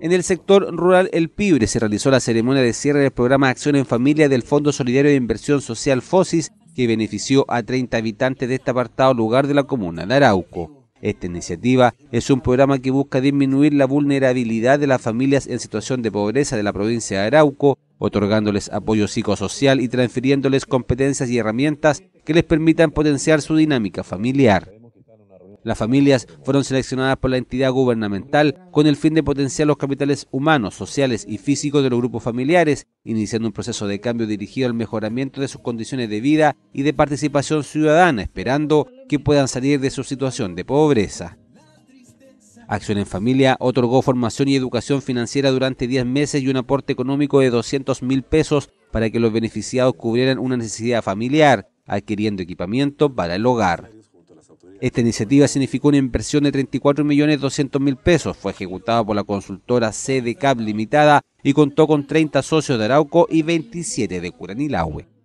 En el sector rural El Pibre se realizó la ceremonia de cierre del programa Acción en Familia del Fondo Solidario de Inversión Social FOSIS, que benefició a 30 habitantes de este apartado lugar de la comuna de Arauco. Esta iniciativa es un programa que busca disminuir la vulnerabilidad de las familias en situación de pobreza de la provincia de Arauco, otorgándoles apoyo psicosocial y transfiriéndoles competencias y herramientas que les permitan potenciar su dinámica familiar. Las familias fueron seleccionadas por la entidad gubernamental con el fin de potenciar los capitales humanos, sociales y físicos de los grupos familiares, iniciando un proceso de cambio dirigido al mejoramiento de sus condiciones de vida y de participación ciudadana, esperando que puedan salir de su situación de pobreza. Acción en Familia otorgó formación y educación financiera durante 10 meses y un aporte económico de 200 mil pesos para que los beneficiados cubrieran una necesidad familiar, adquiriendo equipamiento para el hogar. Esta iniciativa significó una inversión de 34.200.000 pesos, fue ejecutada por la consultora CDCAP Limitada y contó con 30 socios de Arauco y 27 de Curanilahue.